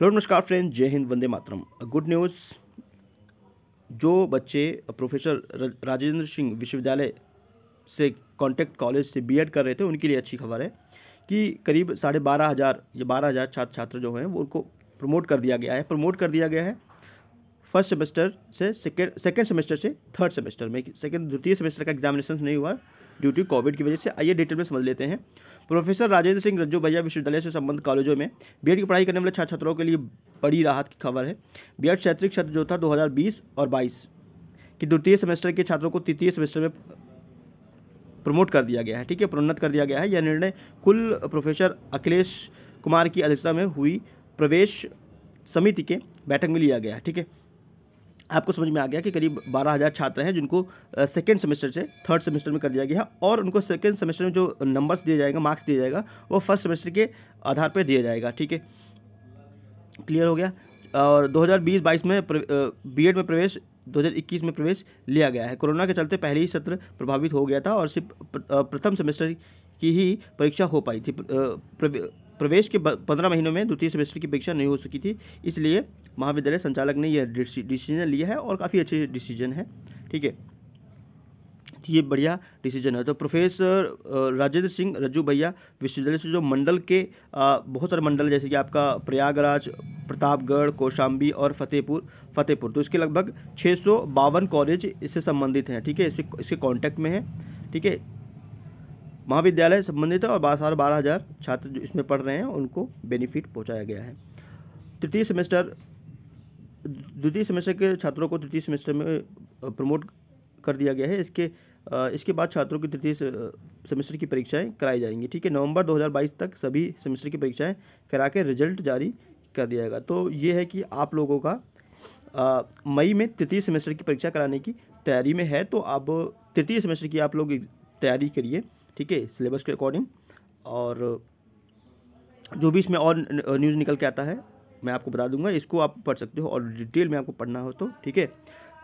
hello नमस्कार friend जय हिंद वंदे मातरम गुड न्यूज़ जो बच्चे प्रोफेसर राजेंद्र सिंह विश्वविद्यालय से कॉन्टेक्ट कॉलेज से बीएड कर रहे थे उनके लिए अच्छी खबर है कि करीब साढ़े बारह हज़ार या बारह हज़ार छात्र छात्र जो हैं वो उनको प्रमोट कर दिया गया है प्रमोट कर दिया गया है फर्स्ट सेमेस्टर से सेकेंड सेकेंड सेमेस्टर से थर्ड सेमेस्टर में सेकेंड द्वितीय सेमेस्टर का एग्जामिनेशन नहीं हुआ ड्यू टू कोविड की वजह से आइए डिटेल में समझ लेते हैं प्रोफेसर राजेंद्र सिंह रज्जू भैया विश्वविद्यालय से संबंध कॉलेजों में बी की पढ़ाई करने वाले छात्र छात्रों के लिए बड़ी राहत की खबर है एड शैक्षिक सत्र जो था 2020 और 22 कि द्वितीय सेमेस्टर के छात्रों को तृतीय सेमेस्टर में प्रमोट कर दिया गया है ठीक है प्रोन्नत कर दिया गया है यह निर्णय कुल प्रोफेसर अखिलेश कुमार की अध्यक्षता में हुई प्रवेश समिति के बैठक में लिया गया है ठीक है आपको समझ में आ गया कि करीब बारह हज़ार छात्र हैं जिनको सेकेंड सेमेस्टर से थर्ड सेमेस्टर में कर दिया गया और उनको सेकेंड सेमेस्टर में जो नंबर्स दिया जाएगा मार्क्स दिया जाएगा वो फर्स्ट सेमेस्टर के आधार पर दिया जाएगा ठीक है क्लियर हो गया और 2020-22 में बीएड में प्रवेश 2021 में प्रवेश लिया गया है कोरोना के चलते पहले ही सत्र प्रभावित हो गया था और सिर्फ प्रथम सेमेस्टर की ही परीक्षा हो पाई थी प्रवेश के पंद्रह महीनों में द्वितीय सेमेस्टर की परीक्षा नहीं हो सकी थी इसलिए महाविद्यालय संचालक ने यह डिसीजन लिया है और काफ़ी अच्छे डिसीजन है ठीक है ये बढ़िया डिसीजन है तो प्रोफेसर राजेंद्र सिंह रज्जू भैया विश्वविद्यालय से जो मंडल के बहुत सारे मंडल जैसे कि आपका प्रयागराज प्रतापगढ़ कौशाम्बी और फतेहपुर फतेहपुर तो इसके लगभग छः कॉलेज इससे संबंधित हैं ठीक है इससे इसके कॉन्टैक्ट में है ठीक है महाविद्यालय संबंधित है और साल बारह हज़ार छात्र जो इसमें पढ़ रहे हैं उनको बेनिफिट पहुंचाया गया है तृतीय सेमेस्टर द्वितीय सेमेस्टर के छात्रों को तृतीय सेमेस्टर में प्रमोट कर दिया गया है इसके इसके बाद छात्रों की तृतीय सेमेस्टर की परीक्षाएं कराई जाएंगी ठीक है नवंबर 2022 तक सभी सेमेस्टर की परीक्षाएं करा के रिजल्ट जारी कर दिया जाएगा तो ये है कि आप लोगों का मई में तृतीय सेमेस्टर की परीक्षा कराने की तैयारी में है तो अब तृतीय सेमेस्टर की आप लोग तैयारी करिए ठीक है सिलेबस के अकॉर्डिंग और जो भी इसमें और न्यूज़ निकल के आता है मैं आपको बता दूंगा इसको आप पढ़ सकते हो और डिटेल में आपको पढ़ना हो तो ठीक है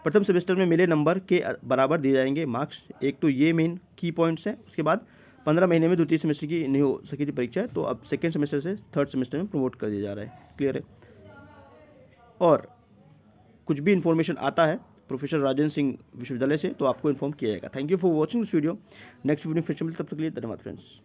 प्रथम सेमेस्टर में मिले नंबर के बराबर दिए जाएंगे मार्क्स एक तो ये मेन की पॉइंट्स हैं उसके बाद पंद्रह महीने में द्वितीय सेमेस्टर की नहीं हो सकी थी परीक्षा तो अब सेकेंड सेमेस्टर से थर्ड सेमेस्टर में प्रमोट कर दिया जा रहा है क्लियर है और कुछ भी इन्फॉर्मेशन आता है प्रोफेसर राजेंद्र सिंह विश्वविद्यालय से तो आपको इन्फॉर्म किया जाएगा thank you for watching this video next video फिर से मिलते तब तक के लिए धन्यवाद फ्रेंड्स